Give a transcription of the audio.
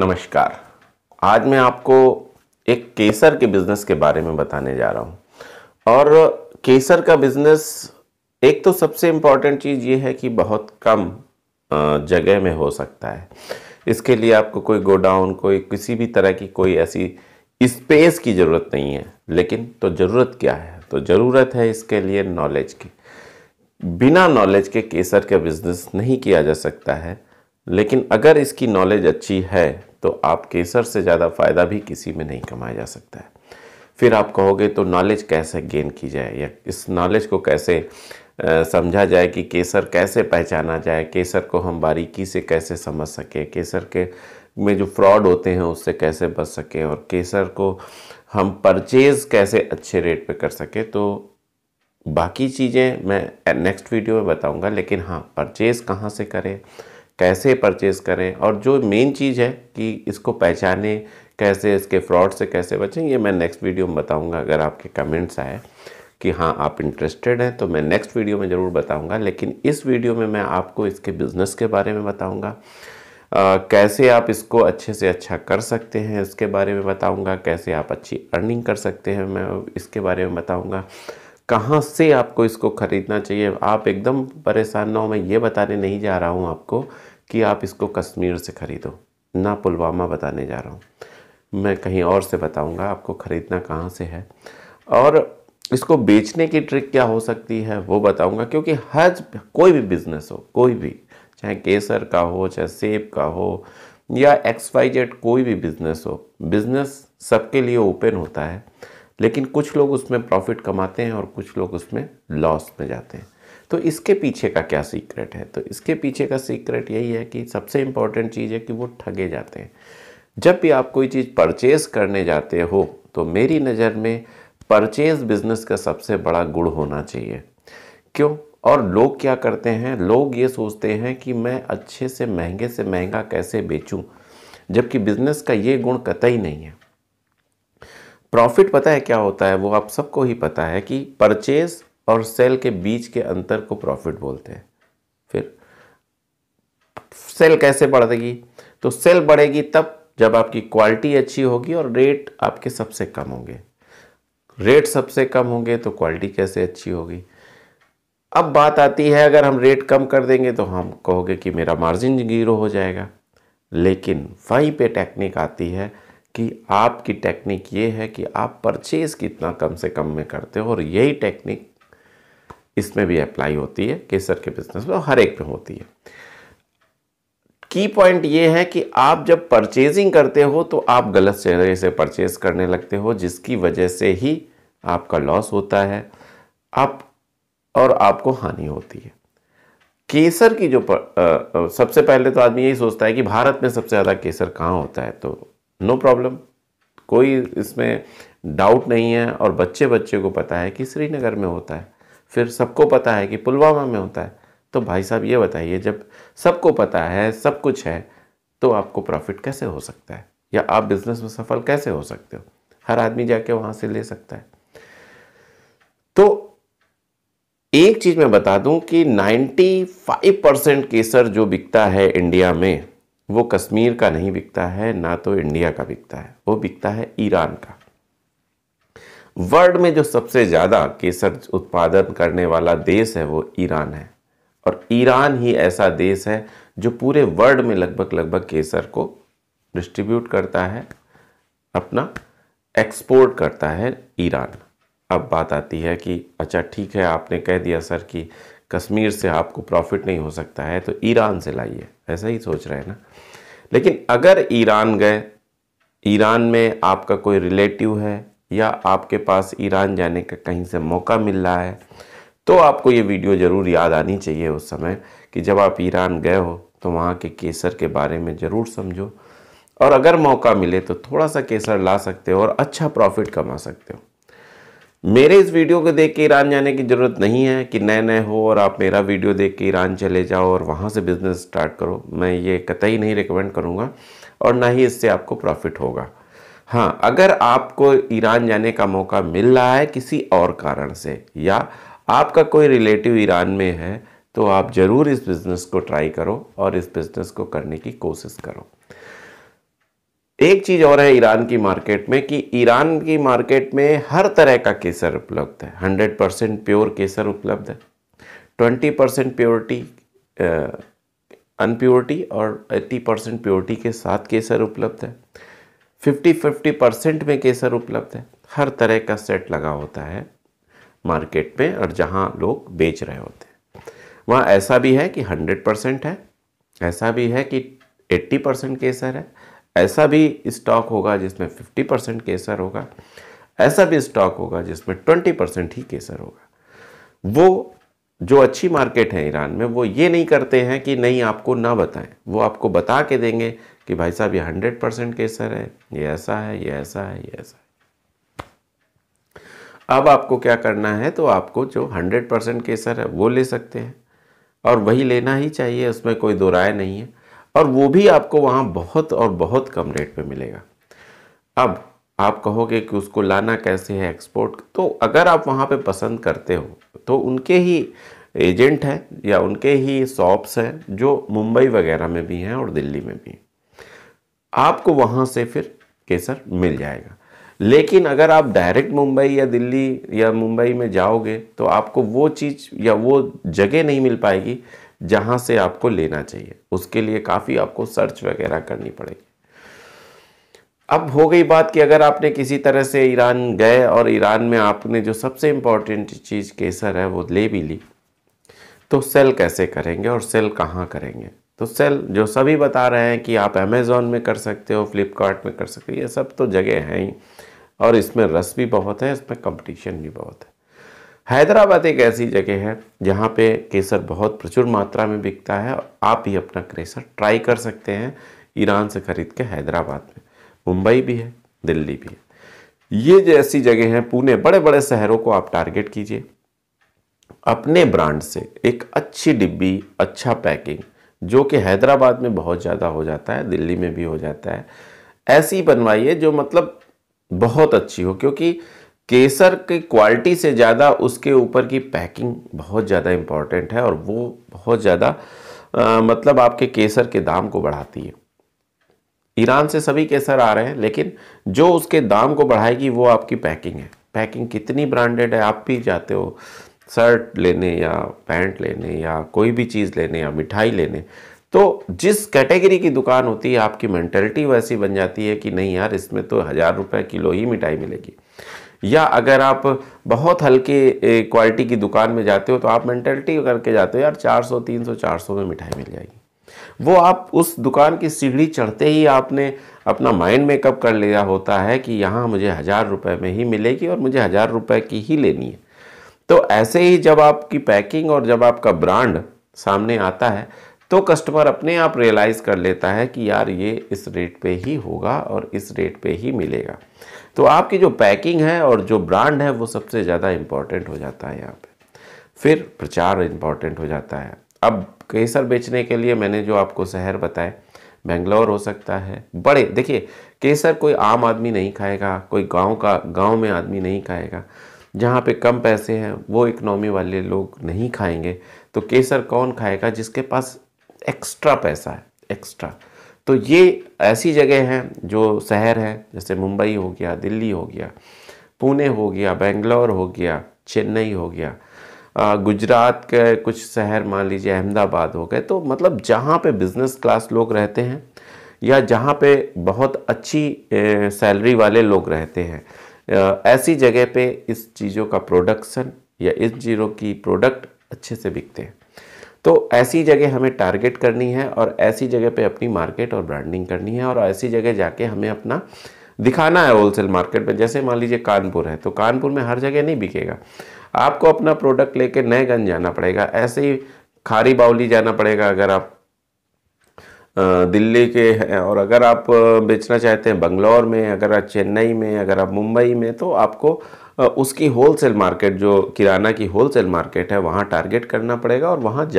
नमस्कार आज मैं आपको एक केसर के बिज़नेस के बारे में बताने जा रहा हूँ और केसर का बिज़नेस एक तो सबसे इंपॉर्टेंट चीज़ ये है कि बहुत कम जगह में हो सकता है इसके लिए आपको कोई गोडाउन कोई किसी भी तरह की कोई ऐसी स्पेस की ज़रूरत नहीं है लेकिन तो ज़रूरत क्या है तो ज़रूरत है इसके लिए नॉलेज की बिना नॉलेज के केसर का बिज़नेस नहीं किया जा सकता है लेकिन अगर इसकी नॉलेज अच्छी है तो आप केसर से ज़्यादा फ़ायदा भी किसी में नहीं कमाया जा सकता है फिर आप कहोगे तो नॉलेज कैसे गेन की जाए या इस नॉलेज को कैसे समझा जाए कि केसर कैसे पहचाना जाए केसर को हम बारीकी से कैसे समझ सकें केसर के में जो फ्रॉड होते हैं उससे कैसे बच सकें और केसर को हम परचेज़ कैसे अच्छे रेट पे कर सकें तो बाकी चीज़ें मैं नेक्स्ट वीडियो में बताऊंगा लेकिन हाँ परचेज़ कहाँ से करें कैसे परचेज़ करें और जो मेन चीज़ है कि इसको पहचाने कैसे इसके फ्रॉड से कैसे बचें ये मैं नेक्स्ट वीडियो में बताऊंगा अगर आपके कमेंट्स आए कि हाँ आप इंटरेस्टेड हैं तो मैं नेक्स्ट वीडियो में ज़रूर बताऊंगा लेकिन इस वीडियो में मैं आपको इसके बिज़नेस के बारे में बताऊँगा कैसे आप इसको अच्छे से अच्छा कर सकते हैं इसके बारे में बताऊँगा कैसे आप अच्छी अर्निंग कर सकते हैं मैं इसके बारे में बताऊँगा कहाँ से आपको इसको ख़रीदना चाहिए आप एकदम परेशान ना हो मैं ये बताने नहीं जा रहा हूँ आपको कि आप इसको कश्मीर से ख़रीदो ना पुलवामा बताने जा रहा हूँ मैं कहीं और से बताऊँगा आपको ख़रीदना कहाँ से है और इसको बेचने की ट्रिक क्या हो सकती है वो बताऊँगा क्योंकि हर कोई भी बिज़नेस हो कोई भी चाहे केसर का हो चाहे सेब का हो या एक्स वाई जेड कोई भी बिज़नेस हो बिज़नेस सबके लिए ओपन होता है लेकिन कुछ लोग उसमें प्रॉफिट कमाते हैं और कुछ लोग उसमें लॉस में जाते हैं तो इसके पीछे का क्या सीक्रेट है तो इसके पीछे का सीक्रेट यही है कि सबसे इम्पॉर्टेंट चीज़ है कि वो ठगे जाते हैं जब भी आप कोई चीज़ परचेज़ करने जाते हो तो मेरी नज़र में परचेज़ बिज़नेस का सबसे बड़ा गुड़ होना चाहिए क्यों और लोग क्या करते हैं लोग ये सोचते हैं कि मैं अच्छे से महंगे से महंगा कैसे बेचूं जबकि बिज़नेस का ये गुण कतई नहीं है प्रॉफिट पता है क्या होता है वो आप सबको ही पता है कि परचेज़ और सेल के बीच के अंतर को प्रॉफिट बोलते हैं फिर सेल कैसे बढ़ेगी तो सेल बढ़ेगी तब जब आपकी क्वालिटी अच्छी होगी और रेट आपके सबसे कम होंगे रेट सबसे कम होंगे तो क्वालिटी कैसे अच्छी होगी अब बात आती है अगर हम रेट कम कर देंगे तो हम कहोगे कि मेरा मार्जिन जीरो हो जाएगा लेकिन वहीं पे टेक्निक आती है कि आपकी टेक्निक ये है कि आप परचेज़ कितना कम से कम में करते हो और यही टेक्निक इसमें भी अप्लाई होती है केसर के बिजनेस में हर एक में होती है की पॉइंट ये है कि आप जब परचेजिंग करते हो तो आप गलत चेहरे से परचेज करने लगते हो जिसकी वजह से ही आपका लॉस होता है आप और आपको हानि होती है केसर की जो पर, आ, सबसे पहले तो आदमी यही सोचता है कि भारत में सबसे ज़्यादा केसर कहाँ होता है तो नो प्रॉब्लम कोई इसमें डाउट नहीं है और बच्चे बच्चे को पता है कि श्रीनगर में होता है फिर सबको पता है कि पुलवामा में होता है तो भाई साहब ये बताइए जब सबको पता है सब कुछ है तो आपको प्रॉफिट कैसे हो सकता है या आप बिजनेस में सफल कैसे हो सकते हो हर आदमी जाके वहाँ से ले सकता है तो एक चीज़ मैं बता दूं कि 95 परसेंट केसर जो बिकता है इंडिया में वो कश्मीर का नहीं बिकता है ना तो इंडिया का बिकता है वो बिकता है ईरान का वर्ल्ड में जो सबसे ज़्यादा केसर उत्पादन करने वाला देश है वो ईरान है और ईरान ही ऐसा देश है जो पूरे वर्ल्ड में लगभग लगभग केसर को डिस्ट्रीब्यूट करता है अपना एक्सपोर्ट करता है ईरान अब बात आती है कि अच्छा ठीक है आपने कह दिया सर कि कश्मीर से आपको प्रॉफिट नहीं हो सकता है तो ईरान से लाइए ऐसा ही सोच रहे हैं ना लेकिन अगर ईरान गए ईरान में आपका कोई रिलेटिव है या आपके पास ईरान जाने का कहीं से मौका मिल रहा है तो आपको ये वीडियो ज़रूर याद आनी चाहिए उस समय कि जब आप ईरान गए हो तो वहाँ के केसर के बारे में ज़रूर समझो और अगर मौका मिले तो थोड़ा सा केसर ला सकते हो और अच्छा प्रॉफिट कमा सकते हो मेरे इस वीडियो को देख के ईरान जाने की ज़रूरत नहीं है कि नए नए हो और आप मेरा वीडियो देख के ईरान चले जाओ और वहाँ से बिज़नेस स्टार्ट करो मैं ये कतई नहीं रिकमेंड करूँगा और ना ही इससे आपको प्रॉफिट होगा हाँ अगर आपको ईरान जाने का मौका मिल रहा है किसी और कारण से या आपका कोई रिलेटिव ईरान में है तो आप ज़रूर इस बिज़नेस को ट्राई करो और इस बिज़नेस को करने की कोशिश करो एक चीज़ और है ईरान की मार्केट में कि ईरान की मार्केट में हर तरह का केसर उपलब्ध है हंड्रेड परसेंट प्योर केसर उपलब्ध है ट्वेंटी परसेंट प्योरिटी अनप्योरिटी और एट्टी परसेंट प्योरिटी के साथ केसर उपलब्ध है फिफ्टी फिफ्टी परसेंट में केसर उपलब्ध है हर तरह का सेट लगा होता है मार्केट में और जहाँ लोग बेच रहे होते हैं वहाँ ऐसा भी है कि हंड्रेड परसेंट है ऐसा भी है कि एट्टी परसेंट केसर है ऐसा भी स्टॉक होगा जिसमें फिफ्टी परसेंट केसर होगा ऐसा भी स्टॉक होगा जिसमें ट्वेंटी परसेंट ही केसर होगा वो जो अच्छी मार्केट है ईरान में वो ये नहीं करते हैं कि नहीं आपको ना बताएं वो आपको बता के देंगे कि भाई साहब ये हंड्रेड परसेंट केसर है ये ऐसा है ये ऐसा है ये ऐसा है अब आपको क्या करना है तो आपको जो हंड्रेड परसेंट केसर है वो ले सकते हैं और वही लेना ही चाहिए उसमें कोई दो राय नहीं है और वो भी आपको वहाँ बहुत और बहुत कम रेट पर मिलेगा अब आप कहोगे कि उसको लाना कैसे है एक्सपोर्ट तो अगर आप वहाँ पे पसंद करते हो तो उनके ही एजेंट हैं या उनके ही शॉप्स हैं जो मुंबई वगैरह में भी हैं और दिल्ली में भी हैं आपको वहाँ से फिर केसर मिल जाएगा लेकिन अगर आप डायरेक्ट मुंबई या दिल्ली या मुंबई में जाओगे तो आपको वो चीज़ या वो जगह नहीं मिल पाएगी जहाँ से आपको लेना चाहिए उसके लिए काफ़ी आपको सर्च वगैरह करनी पड़ेगी अब हो गई बात कि अगर आपने किसी तरह से ईरान गए और ईरान में आपने जो सबसे इम्पॉर्टेंट चीज़ केसर है वो ले भी ली तो सेल कैसे करेंगे और सेल कहाँ करेंगे तो सेल जो सभी बता रहे हैं कि आप अमेज़ोन में कर सकते हो फ्लिपकार्ट में कर सकते हो ये सब तो जगह हैं ही और इसमें रस भी बहुत है इसमें कंपटीशन भी बहुत है हैदराबाद एक ऐसी जगह है जहाँ पे केसर बहुत प्रचुर मात्रा में बिकता है आप ही अपना केसर ट्राई कर सकते हैं ईरान से ख़रीद के हैदराबाद में मुंबई भी है दिल्ली भी है ये जैसी जगह हैं पुणे बड़े बड़े शहरों को आप टारगेट कीजिए अपने ब्रांड से एक अच्छी डिब्बी अच्छा पैकिंग जो कि हैदराबाद में बहुत ज़्यादा हो जाता है दिल्ली में भी हो जाता है ऐसी बनवाइए जो मतलब बहुत अच्छी हो क्योंकि केसर की क्वालिटी से ज़्यादा उसके ऊपर की पैकिंग बहुत ज़्यादा इम्पॉर्टेंट है और वो बहुत ज़्यादा मतलब आपके केसर के दाम को बढ़ाती है ईरान से सभी केसर आ रहे हैं लेकिन जो उसके दाम को बढ़ाएगी वो आपकी पैकिंग है पैकिंग कितनी ब्रांडेड है आप भी जाते हो शर्ट लेने या पैंट लेने या कोई भी चीज़ लेने या मिठाई लेने तो जिस कैटेगरी की दुकान होती है आपकी मैंटेलिटी वैसी बन जाती है कि नहीं यार इसमें तो हज़ार रुपये किलो ही मिठाई मिलेगी या अगर आप बहुत हल्के क्वालिटी की दुकान में जाते हो तो आप मैंटेलिटी करके जाते हो यार 400 300 400 में मिठाई मिल जाएगी वो आप उस दुकान की सीढ़ी चढ़ते ही आपने अपना माइंड मेकअप कर लिया होता है कि यहाँ मुझे हज़ार रुपये में ही मिलेगी और मुझे हज़ार रुपये की ही लेनी है तो ऐसे ही जब आपकी पैकिंग और जब आपका ब्रांड सामने आता है तो कस्टमर अपने आप रियलाइज़ कर लेता है कि यार ये इस रेट पे ही होगा और इस रेट पे ही मिलेगा तो आपकी जो पैकिंग है और जो ब्रांड है वो सबसे ज़्यादा इम्पॉर्टेंट हो जाता है यहाँ पे फिर प्रचार इम्पॉर्टेंट हो जाता है अब केसर बेचने के लिए मैंने जो आपको शहर बताए बेंगलोर हो सकता है बड़े देखिए केसर कोई आम आदमी नहीं खाएगा कोई गांव का गांव में आदमी नहीं खाएगा जहाँ पे कम पैसे हैं वो इकनॉमी वाले लोग नहीं खाएंगे तो केसर कौन खाएगा जिसके पास एक्स्ट्रा पैसा है एक्स्ट्रा तो ये ऐसी जगह हैं जो शहर हैं जैसे मुंबई हो गया दिल्ली हो गया पुणे हो गया बेंगलोर हो गया चेन्नई हो गया गुजरात के कुछ शहर मान लीजिए अहमदाबाद हो गए तो मतलब जहाँ पे बिज़नेस क्लास लोग रहते हैं या जहाँ पे बहुत अच्छी सैलरी वाले लोग रहते हैं ऐसी जगह पे इस चीज़ों का प्रोडक्शन या इन चीज़ों की प्रोडक्ट अच्छे से बिकते हैं तो ऐसी जगह हमें टारगेट करनी है और ऐसी जगह पे अपनी मार्केट और ब्रांडिंग करनी है और ऐसी जगह जाके हमें अपना दिखाना है होलसेल मार्केट में जैसे मान लीजिए कानपुर है तो कानपुर में हर जगह नहीं बिकेगा आपको अपना प्रोडक्ट लेके नएगंज जाना पड़ेगा ऐसे ही खारी बाउली जाना पड़ेगा अगर आप दिल्ली के हैं और अगर आप बेचना चाहते हैं बंगलौर में अगर आप चेन्नई में अगर आप मुंबई में तो आपको उसकी होलसेल मार्केट जो किराना की होलसेल मार्केट है वहाँ टारगेट करना पड़ेगा और वहाँ जा